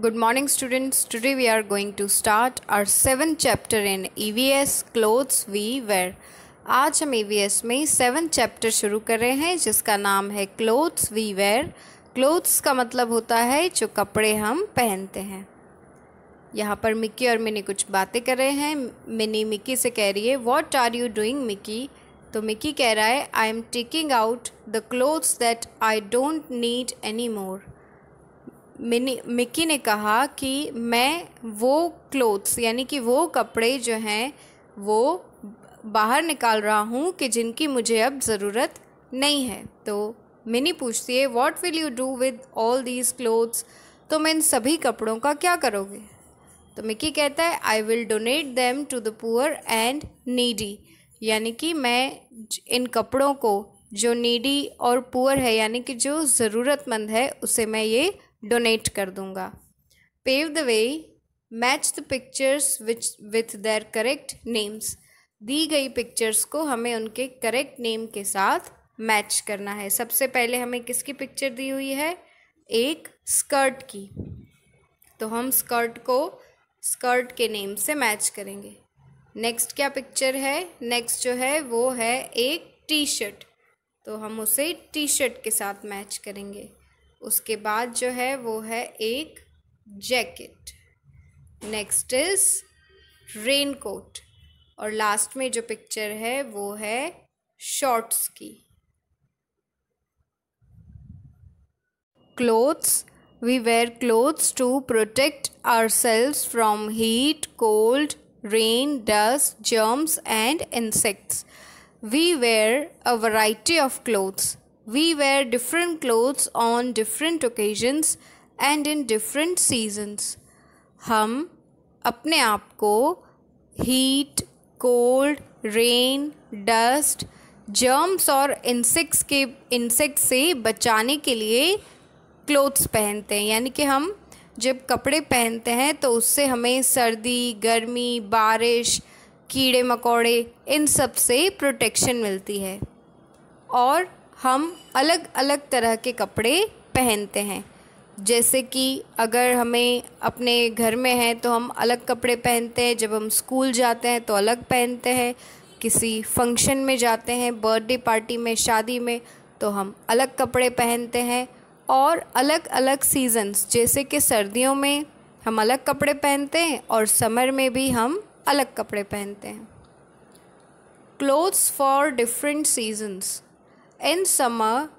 Students morning we are going to start our seven chapter in E V S clothes we wear आज हम S e में seven chapter शुरू कर रहे हैं जिसका नाम है क्लोथ्स वी वेयर क्लोथ्स का मतलब होता है जो कपड़े हम पहनते हैं यहाँ पर मिकी और मिनी कुछ बातें कर रहे हैं मिनी मिकी से कह रही है what are you doing Mickey तो मिकी कह रहा है I am taking out the clothes that I don't need any more Minnie Mickey ने कहा कि मैं वो क्लोथ्स यानी कि वो कपड़े जो हैं वो बाहर निकाल रहा हूँ कि जिनकी मुझे अब ज़रूरत नहीं है तो मिनी पूछती है what will you do with all these clothes तुम इन सभी कपड़ों का क्या करोगे तो मिकी कहता है I will donate them to the poor and needy यानी कि मैं इन कपड़ों को जो नीडी और पुअर है यानी कि जो ज़रूरतमंद है उसे मैं ये डोनेट कर दूंगा pave the way match the pictures which with their correct names दी गई पिक्चर्स को हमें उनके करेक्ट नेम के साथ मैच करना है सबसे पहले हमें किसकी पिक्चर दी हुई है एक स्कर्ट की तो हम स्कर्ट को स्कर्ट के नेम से मैच करेंगे नेक्स्ट क्या पिक्चर है नेक्स्ट जो है वो है एक टी शर्ट तो हम उसे टी शर्ट के साथ मैच करेंगे उसके बाद जो है वो है एक jacket next is rain coat और लास्ट में जो पिक्चर है वो है शॉर्ट्स की clothes we wear clothes to protect ourselves from heat cold rain dust germs and insects we wear a variety of clothes We wear different clothes on different occasions and in different seasons. हम अपने आप को heat cold rain dust germs और insects के insect से बचाने के लिए क्लोथ्स पहनते हैं यानी कि हम जब कपड़े पहनते हैं तो उससे हमें सर्दी गर्मी बारिश कीड़े मकोड़े इन सब से प्रोटेक्शन मिलती है और हम अलग अलग तरह के कपड़े पहनते हैं जैसे कि अगर हमें अपने घर में हैं तो हम अलग कपड़े पहनते हैं जब हम स्कूल जाते हैं तो अलग पहनते हैं किसी फंक्शन में जाते हैं बर्थडे पार्टी में शादी में तो हम अलग कपड़े पहनते हैं और अलग अलग सीजन्स जैसे कि सर्दियों में हम अलग कपड़े पहनते हैं और समर में भी हम अलग कपड़े पहनते हैं clothes for different seasons In summer,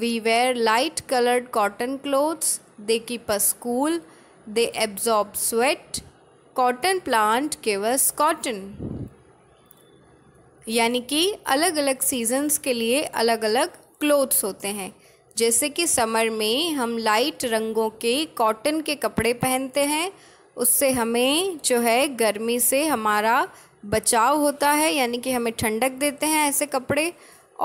we wear light colored cotton clothes. They keep us cool. They absorb sweat. Cotton plant give us cotton. यानी कि अलग अलग सीजन्स के लिए अलग अलग क्लोथ्स होते हैं जैसे कि समर में हम लाइट रंगों के कॉटन के कपड़े पहनते हैं उससे हमें जो है गर्मी से हमारा बचाव होता है यानी कि हमें ठंडक देते हैं ऐसे कपड़े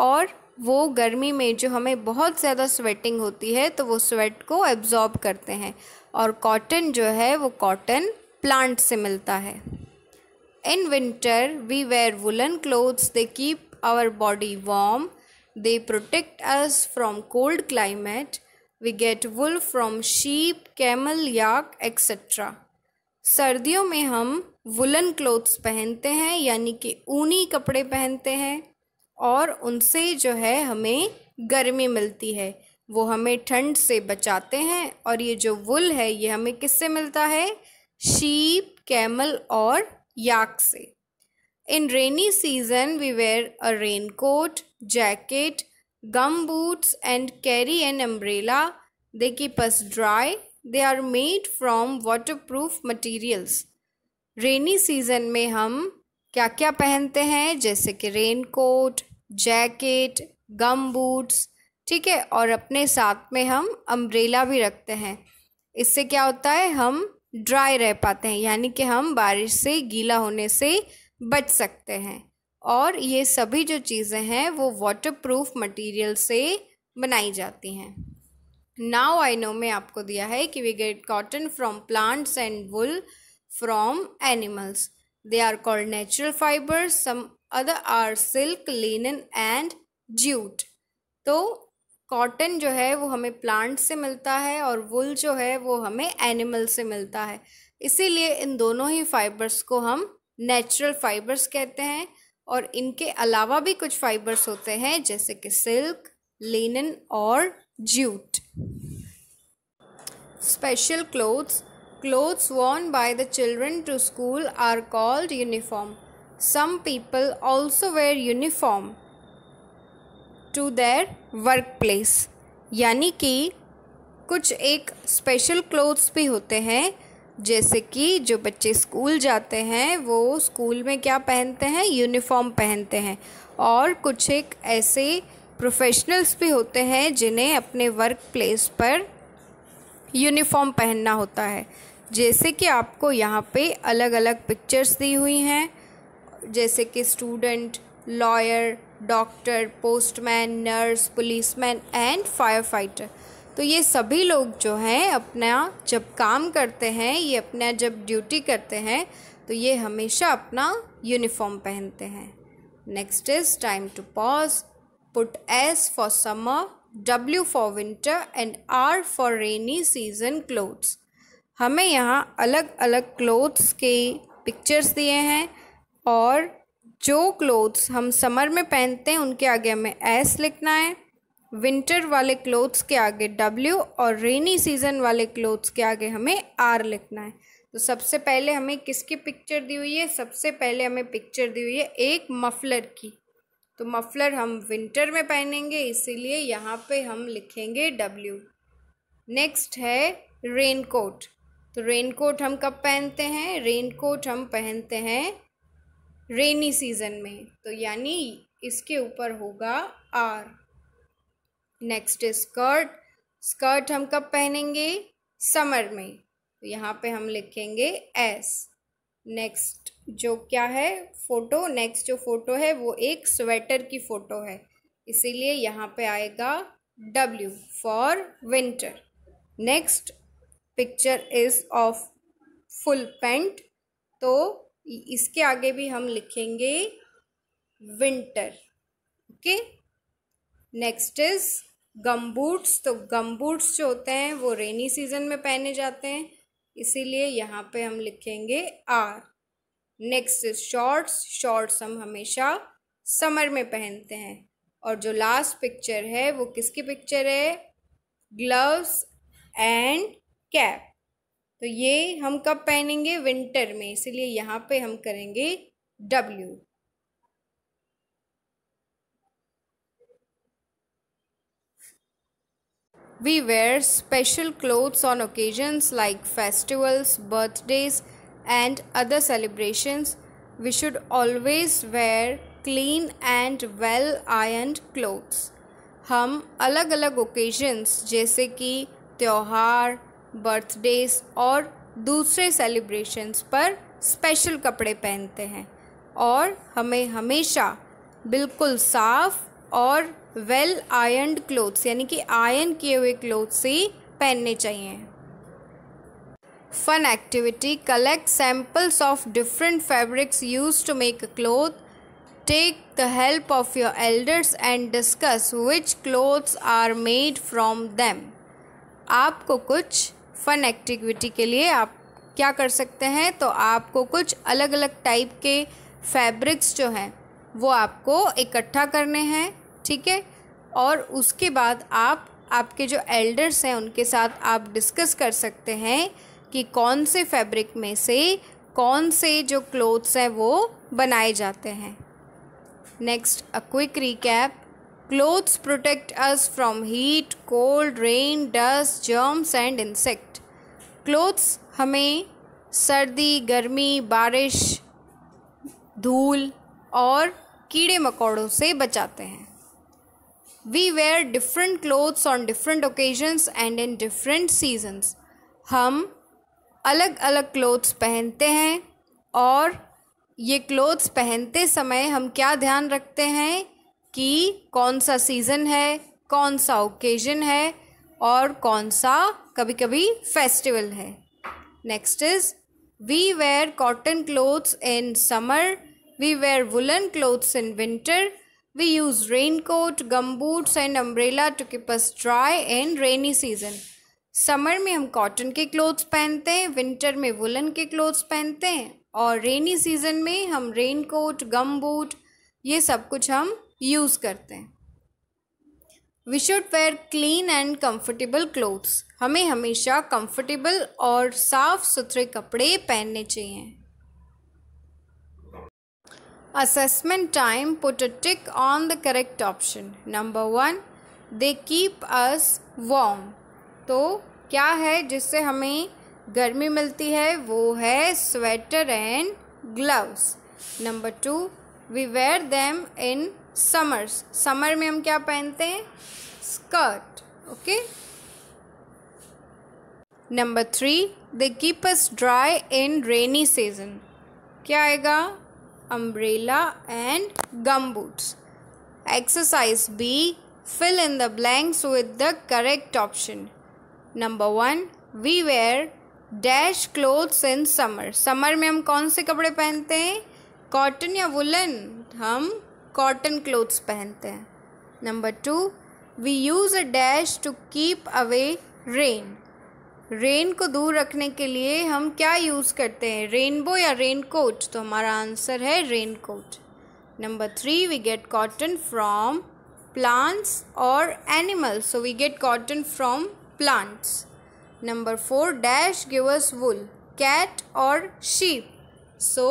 और वो गर्मी में जो हमें बहुत ज़्यादा स्वेटिंग होती है तो वो स्वेट को एब्ज़ॉर्ब करते हैं और कॉटन जो है वो कॉटन प्लांट से मिलता है in winter we wear woollen clothes they keep our body warm they protect us from cold climate we get wool from sheep camel yak etcetera सर्दियों में हम वुलन क्लोथ्स पहनते हैं यानी कि ऊनी कपड़े पहनते हैं और उनसे जो है हमें गर्मी मिलती है वो हमें ठंड से बचाते हैं और ये जो वुल है ये हमें किससे मिलता है शीप कैमल और याक से in rainy season we wear a rain coat jacket boots and carry an umbrella they They keep dry they are made from waterproof materials rainy season में हम क्या क्या पहनते हैं जैसे कि rain coat jacket gum boots ठीक है और अपने साथ में हम अम्ब्रेला भी रखते हैं इससे क्या होता है हम ड्राई रह पाते हैं यानी कि हम बारिश से गीला होने से बच सकते हैं और ये सभी जो चीज़ें हैं वो वाटर प्रूफ मटीरियल से बनाई जाती हैं नाव आई नो में आपको दिया है कि we get cotton from plants and wool from animals they are called natural fibres some other are silk linen and jute तो कॉटन जो है वो हमें प्लांट से मिलता है और वुल जो है वो हमें एनिमल से मिलता है इसीलिए इन दोनों ही फाइबर्स को हम नेचुरल फाइबर्स कहते हैं और इनके अलावा भी कुछ फाइबर्स होते हैं जैसे कि सिल्क लेनन और jute special clothes clothes worn by the children to school are called uniform Some people also wear uniform to their workplace. यानी कि कुछ एक स्पेशल क्लोथ्स भी होते हैं जैसे कि जो बच्चे स्कूल जाते हैं वो स्कूल में क्या पहनते हैं यूनिफॉर्म पहनते हैं और कुछ एक ऐसे प्रोफेशनल्स भी होते हैं जिन्हें अपने वर्क प्लेस पर यूनिफॉर्म पहनना होता है जैसे कि आपको यहाँ पे अलग अलग पिक्चर्स दी हुई हैं जैसे कि student lawyer doctor postman nurse policeman and firefighter तो ये सभी लोग जो हैं अपना जब काम करते हैं ये अपना जब ड्यूटी करते हैं तो ये हमेशा अपना यूनिफॉर्म पहनते हैं next is time to pause put S for summer W for winter and R for rainy season clothes हमें यहाँ अलग अलग क्लोथ्स के पिक्चर्स दिए हैं और जो क्लोथ्स हम समर में पहनते हैं उनके आगे हमें एस लिखना है विंटर वाले क्लोथ्स के आगे डब्ल्यू और रेनी सीजन वाले क्लोथ्स के आगे हमें आर लिखना है तो सबसे पहले हमें किसकी पिक्चर दी हुई है सबसे पहले हमें पिक्चर दी हुई है एक मफलर की तो मफलर हम विंटर में पहनेंगे इसीलिए यहाँ पे हम लिखेंगे डब्ल्यू नेक्स्ट है रेनकोट तो रेनकोट हम कब पहनते हैं रेनकोट हम पहनते हैं रेनी सीजन में तो यानी इसके ऊपर होगा आर नेक्स्ट स्कर्ट स्कर्ट हम कब पहनेंगे समर में तो यहाँ पे हम लिखेंगे एस नेक्स्ट जो क्या है फ़ोटो नेक्स्ट जो फ़ोटो है वो एक स्वेटर की फ़ोटो है इसीलिए यहाँ पे आएगा W for winter next picture is of full pant तो इसके आगे भी हम लिखेंगे winter okay next is gumboots तो गम्बूट्स जो होते हैं वो रेनी सीजन में पहने जाते हैं इसीलिए यहाँ पे हम लिखेंगे R next is shorts shorts हम हमेशा समर में पहनते हैं और जो लास्ट पिक्चर है वो किसकी पिक्चर है ग्लव्स एंड कैप तो ये हम कब पहनेंगे विंटर में इसलिए यहाँ पे हम करेंगे W We wear special clothes on occasions like festivals, birthdays, and other celebrations. We should always wear clean and well ironed clothes. हम अलग अलग occasions जैसे कि त्यौहार बर्थडेज और दूसरे सेलिब्रेशंस पर स्पेशल कपड़े पहनते हैं और हमें हमेशा बिल्कुल साफ़ और वेल आयर्ड क्लोथ्स यानी कि आयन किए हुए क्लोथ्स ही पहनने चाहिए fun activity collect samples of different fabrics use to make a cloth take the help of your elders and discuss which clothes are made from them आपको कुछ फ़न एक्टिविटी के लिए आप क्या कर सकते हैं तो आपको कुछ अलग अलग टाइप के फैब्रिक्स जो हैं वो आपको इकट्ठा करने हैं ठीक है और उसके बाद आप आपके जो एल्डर्स हैं उनके साथ आप डिस्कस कर सकते हैं कि कौन से फैब्रिक में से कौन से जो क्लोथ्स हैं वो बनाए जाते हैं next a quick recap clothes protect us from heat cold rain dust germs and insect clothes हमें सर्दी गर्मी बारिश धूल और कीड़े मकोड़ों से बचाते हैं we wear different clothes on different occasions and in different seasons हम अलग अलग क्लोथ्स पहनते हैं और ये क्लोथ्स पहनते समय हम क्या ध्यान रखते हैं कि कौन सा सीज़न है कौन सा ओकेजन है और कौन सा कभी कभी फेस्टिवल है next is we wear cotton clothes in summer we wear woollen clothes in winter we rain coat gum boots and umbrella to keep us dry in rainy season summer में हम cotton के clothes पहनते हैं winter में woollen के clothes पहनते हैं और रेनी सीजन में हम रेन कोट गम बूट ये सब कुछ हम यूज़ करते हैं we should wear clean and comfortable clothes हमें हमेशा कंफर्टेबल और साफ सुथरे कपड़े पहनने चाहिए assessment time put a tick on the correct option number one they keep us warm तो क्या है जिससे हमें गर्मी मिलती है वो है sweater and gloves number two we wear them in summers summer में हम क्या पहनते हैं skirt okay number three they keep us dry in rainy season क्या आएगा umbrella and gum boots exercise B fill in the blanks with the correct option number one we wear dash clothes in summer summer में हम कौन से कपड़े पहनते हैं cotton या वुलन हम कॉटन क्लोथ्स पहनते हैं number two we use a dash to keep away rain rain को दूर रखने के लिए हम क्या यूज़ करते हैं रेनबो या रेन कोट तो हमारा आंसर है rain coat number three we get cotton from plants और animals so we get cotton from plants number four dash gives wool cat और sheep so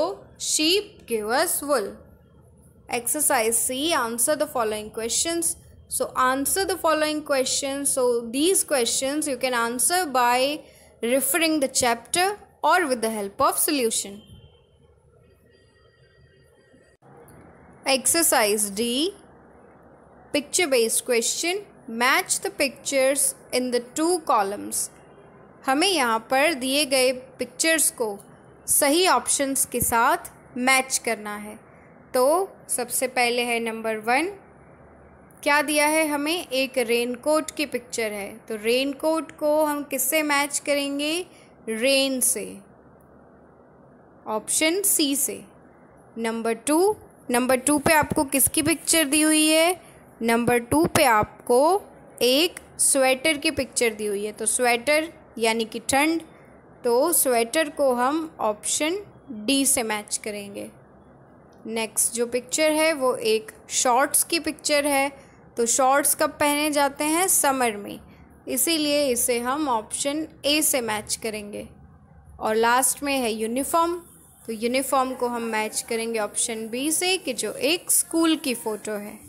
sheep gives wool Exercise C answer the following questions. So answer the following questions. So these questions you can answer by referring the chapter or with the help of solution. Exercise D Picture based question Match the pictures in the two columns. हमें यहाँ पर दिए गए pictures को सही options के साथ match करना है तो सबसे पहले है नंबर वन क्या दिया है हमें एक रेनकोट की पिक्चर है तो रेनकोट को हम किससे मैच करेंगे रेन से ऑप्शन सी से नंबर टू नंबर टू पे आपको किसकी पिक्चर दी हुई है नंबर टू पे आपको एक स्वेटर की पिक्चर दी हुई है तो स्वेटर यानी कि ठंड तो स्वेटर को हम ऑप्शन डी से मैच करेंगे नेक्स्ट जो पिक्चर है वो एक शॉर्ट्स की पिक्चर है तो शॉर्ट्स कब पहने जाते हैं समर में इसीलिए इसे हम ऑप्शन ए से मैच करेंगे और लास्ट में है यूनिफॉर्म तो यूनिफॉर्म को हम मैच करेंगे ऑप्शन बी से कि जो एक स्कूल की फ़ोटो है